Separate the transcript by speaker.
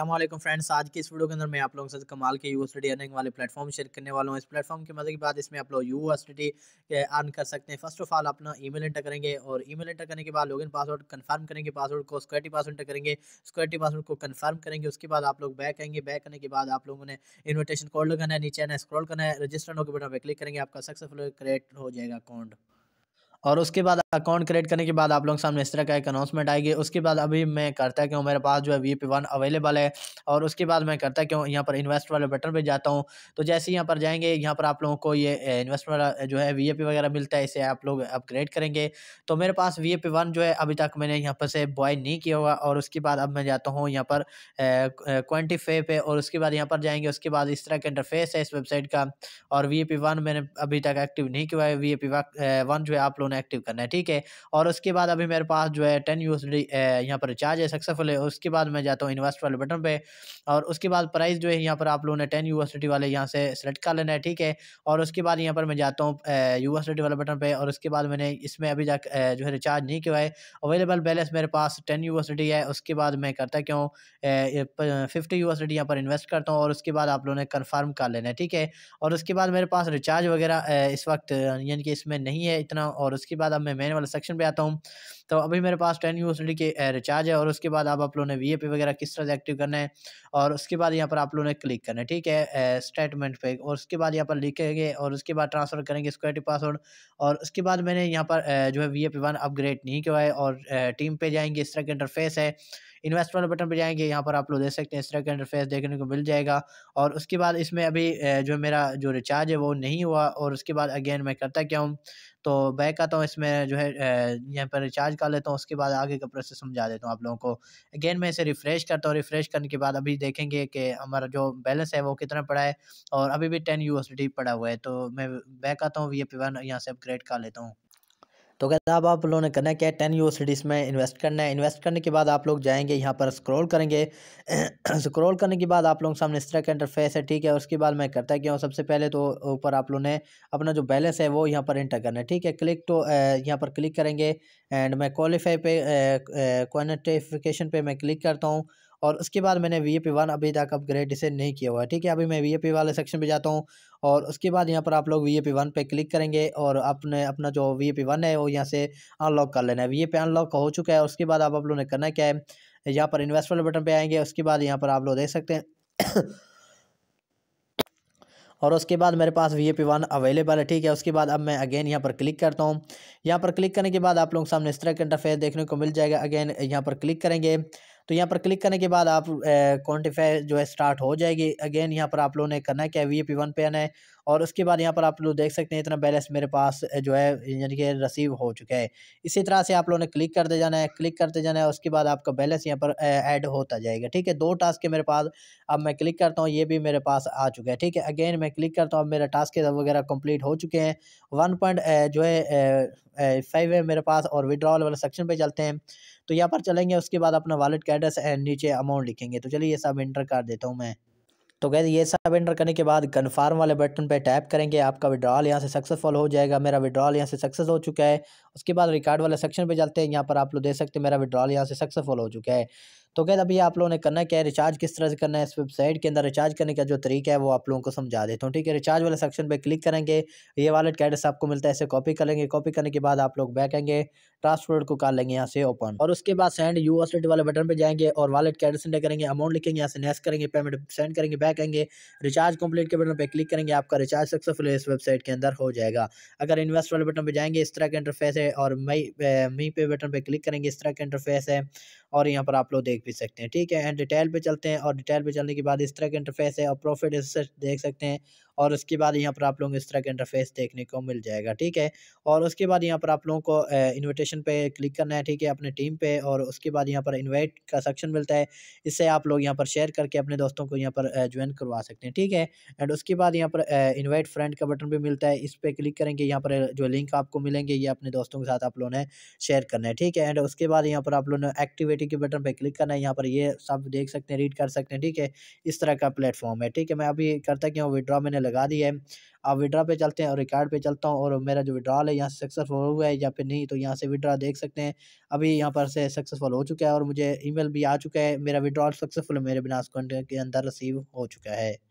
Speaker 1: अल्लाम फ्रेंड्स आज के इस वीडियो के अंदर मैं आप लोगों के साथ कमाल के यू टी अर्निंग वाले प्लेटफॉर्म शेयर करने वाला हूँ इस प्लेटफॉर्म की मदद के बाद इसमें आप लोग यू टी अर्न कर सकते हैं फर्स्ट ऑफ ऑल अपना ईमेल एंटर करेंगे और ईमेल एंटर करने के बाद लॉगिन पासवर्ड कंफर्म करेंगे पासवर्ड को सिक्योरिटी पासवर्ड एंटर करेंगे सिक्योरिटी पासवर्ड को कन्फर्म करेंगे उसके बाद आप लोग बैक करेंगे बैक करने के बाद आप लोगों ने इन्विटेशन कोड लगाना है नीचे आना स्क्रॉल करना है रजिस्टर होकर बटन पर क्लिक करेंगे आपका सक्सेसफुल क्रिएट हो जाएगा अकाउंट और उसके बाद अकाउंट क्रिएट करने के बाद आप लोग सामने इस तरह का एक अनाउंसमेंट आएगी उसके बाद अभी मैं करता क्यों मेरे पास जो है वी पी वन अवेलेबल है और उसके बाद मैं करता क्यों यहाँ पर इन्वेस्ट वाले बटन पर जाता हूँ तो जैसे यहाँ पर जाएंगे यहाँ पर आप लोगों को ये इन्वेस्ट वाला जो है वी वगैरह मिलता है इसे आप लोग अपग्रेड करेंगे तो मेरे पास वी वन जो है अभी तक मैंने यहाँ पर से बॉय नहीं किया हुआ और उसके बाद अब मैं जाता हूँ यहाँ पर क्वान्टिफे पे और उसके बाद यहाँ पर जाएंगे उसके बाद इस तरह का इंटरफेस है इस वेबसाइट का और वी वन मैंने अभी तक एक्टिव नहीं किया है वी वन जो है आप लोगों ने हमें एक्टिव करना है ठीक है और उसके बाद अभी मेरे पास जो है टेन यू यहाँ पर रिचार्ज है सक्सेसफुल है उसके बाद मैं जाता हूँ इन्वेस्ट वाले बटन पर और उसके बाद प्राइस जो है यहाँ पर आप लोगों ने टेन यूनिवर्सिटी वाले यहाँ से सेलेक्ट कर लेना है ठीक है और उसके बाद यहाँ पर मैं जाता हूँ यूनिवर्सिटी वाले बटन पर और उसके बाद मैंने इसमें अभी जा जो है रिचार्ज नहीं किया है अवेलेबल बैलेंस मेरे पास टेन यूनिवर्सिटी है उसके बाद मैं करता क्यों फिफ्टी यूनिवर्सिटी यहाँ पर इन्वेस्ट करता हूँ और उसके बाद आप लोगों ने कन्फर्म कर लेना है ठीक है और उसके बाद मेरे पास रिचार्ज वगैरह इस वक्त यानी कि इसमें नहीं है इतना और उसके बाद अब मैं मेन वाले सेक्शन पे आता हूँ तो अभी मेरे पास टेन यू के रिचार्ज है और उसके बाद आप लोगों ने वी वगैरह किस तरह से एक्टिव करना है और उसके बाद यहाँ पर आप लोगों ने क्लिक करना है ठीक है स्टेटमेंट पे और उसके बाद यहाँ पर लिखेंगे और उसके बाद ट्रांसफ़र करेंगे स्क्वायर पासवर्ड और उसके बाद मैंने यहाँ पर जो है वी वन अपग्रेड नहीं किया है और टीम पे जाएंगे इस तरह के इंटरफेस है इन्वेस्ट वाले बटन पर जाएंगे यहाँ पर आप लोग देख सकते हैं इस तरह का इंटरफेस देखने को मिल जाएगा और उसके बाद इसमें अभी जो मेरा जो रिचार्ज है वो नहीं हुआ और उसके बाद अगेन मैं करता क्या हूँ तो बैक आता हूँ इसमें जो है यहाँ पर रिचार्ज कर लेता हूँ उसके बाद आगे का प्रोसेस समझा देता हूँ आप लोगों को अगेन मैं इसे रिफ़्रेश करता हूँ रिफ़्रेश करने के बाद अभी देखेंगे कि हमारा जो बैलेंस है वो कितना पड़ा है और अभी भी टेन यू पड़ा हुआ है तो मैं बैक आता हूँ वी ए पी वन यहाँ से अपग्रेड कर लेता हूँ तो कहते अब आप लोगों ने करना क्या है टेन यू सिटीज़ में इन्वेस्ट करना है इन्वेस्ट करने के बाद आप लोग जाएंगे यहाँ पर स्क्रॉल करेंगे स्क्रॉल करने के बाद आप लोगों के सामने इस तरह का इंटरफेस है ठीक है उसके बाद मैं करता क्या हूँ सबसे पहले तो ऊपर आप लोगों ने अपना जो बैलेंस है वो यहाँ पर इंटर करना है ठीक है क्लिक तो यहाँ पर क्लिक करेंगे एंड मैं क्वालिफाई पे क्वानिफिकेशन पे मैं क्लिक करता हूँ और उसके बाद मैंने वी ए पी वन अभी तक अपग्रेड इसे नहीं किया हुआ है ठीक है अभी मैं वी ए पी वाले सेक्शन पे जाता हूँ और उसके बाद यहाँ पर आप लोग वी ए पी वन पर क्लिक करेंगे और अपने अपना जो वी ए पी वन है वो यहाँ से अनलॉक कर लेना है वी ए पी अनलॉक हो चुका है उसके बाद आप आप लोगों ने करना क्या है यहाँ पर इन्वेस्ट वाले बटन पर आएंगे उसके बाद यहाँ पर आप लोग देख सकते हैं और उसके बाद मेरे पास V A P one available है ठीक है उसके बाद अब मैं अगेन यहाँ पर क्लिक करता हूँ यहाँ पर क्लिक करने के बाद आप लोगों के सामने इस तरह का इंटरफेस देखने को मिल जाएगा अगेन यहाँ पर क्लिक करेंगे तो यहाँ पर क्लिक करने के बाद आप क्वान्टिफाई जो है स्टार्ट हो जाएगी अगेन यहाँ पर आप लोगों ने करना है क्या वी ए पी वन पे आना है और उसके बाद यहाँ पर आप लोग देख सकते हैं इतना बैलेंस मेरे पास जो है यानी कि रसीव हो चुका है इसी तरह से आप लोगों ने क्लिक करते जाना है क्लिक करते जाना है उसके बाद आपका बैलेंस यहाँ पर ऐड होता जाएगा ठीक है दो टास्क के मेरे पास अब मैं क्लिक करता हूँ ये भी मेरे पास आ चुका है ठीक है अगेन मैं क्लिक करता हूँ अब मेरा टास्क वगैरह कम्प्लीट हो चुके हैं वन पॉइंट जो है फाइव है मेरे पास और विड्रॉल वाले सेक्शन पर चलते हैं तो यहाँ पर चलेंगे उसके बाद अपना वॉलेट का एड्रेस एंड नीचे अमाउंट लिखेंगे तो चलिए ये सब इंटर कर देता हूँ मैं तो गैस ये सब एंटर करने के बाद कन्फर्म वाले बटन पे टैप करेंगे आपका विड्रॉल यहाँ से सक्सेसफुल हो जाएगा मेरा विड्रॉल यहाँ से सक्सेस हो चुका है उसके बाद रिकार्ड वाले सेक्शन पे जाते हैं यहाँ पर आप लोग देख सकते हैं मेरा विड्रॉल यहाँ से सक्सेसफुल हो चुका है तो गैस अभी आप लोगों ने करना क्या है रिचार्ज किस तरह से करना है इस वेबसाइट के अंदर रिचार्ज करने का जो तरीका है वो आप लोगों को समझा देता हूँ ठीक है रिचार्ज वाले सेक्शन पे क्लिक करेंगे ये वॉलेट का एड्रेस आपको मिलता है इसे कॉपी करेंगे कॉपी करने के बाद आप लोग बैक आएंगे ट्रांसपोर्ट को कर लेंगे यहाँ से ओपन और उसके बाद सेंड यू वॉलेट वाले बटन पर जाएंगे और वालेट का एड्रेस सेंड करेंगे अमाउंट लिखेंगे यहाँ से नेस करेंगे पेमेंट सेंड करेंगे बैक आएंगे रिचार्ज कंप्लीट के बटन पर क्लिक करेंगे आपका रिचार्ज सक्सेसफुल इस वेबसाइट के अंदर हो जाएगा अगर इन्वेस्ट वाले बटन पर जाएंगे इस तरह का इंटरफेस है और मई मी पे बटन पर क्लिक करेंगे इस तरह का इंटरफेस है और यहाँ पर आप लोग देख भी सकते हैं ठीक है एंड डिटेल पे चलते हैं और डिटेल पे चलने के बाद इस तरह का इंटरफेस है और प्रॉफिट देख सकते हैं और उसके बाद यहाँ पर आप लोग इस तरह का इंटरफेस देखने को मिल जाएगा ठीक है और उसके बाद यहाँ पर आप लोगों को इन्विटेशन पे क्लिक करना है ठीक है अपने टीम पे और उसके बाद यहाँ पर इन्वाइट का सेक्शन मिलता है इससे आप लोग यहाँ पर शेयर करके अपने दोस्तों को यहाँ पर ज्वाइन करवा सकते हैं ठीक है एंड उसके बाद यहाँ पर इन्वाइट फ्रेंड का बटन भी मिलता है इस पर क्लिक करेंगे यहाँ पर जो लिंक आपको मिलेंगे ये अपने दोस्तों के साथ आप लोगों ने शेयर करना है ठीक है एंड उसके बाद यहाँ पर आप लोगों ने एक्टिविटी कॉपी के बटन पर क्लिक करना है यहाँ पर ये सब देख सकते हैं रीड कर सकते हैं ठीक है इस तरह का प्लेटफॉर्म है ठीक है मैं अभी करता क्या विड्रॉ मैंने लगा दिया है आप विड्रा पे चलते हैं और रिकॉर्ड पे चलता हूँ और मेरा जो विड्रॉल है यहाँ से सक्सेसफुल हुआ है या फिर नहीं तो यहाँ से विड्रा देख सकते हैं अभी यहाँ पर से सक्सेसफुल हो चुका है और मुझे ईमेल भी आ चुका है मेरा विड्रॉल सक्सेसफुल मेरे बिना के अंदर रिसीव हो चुका है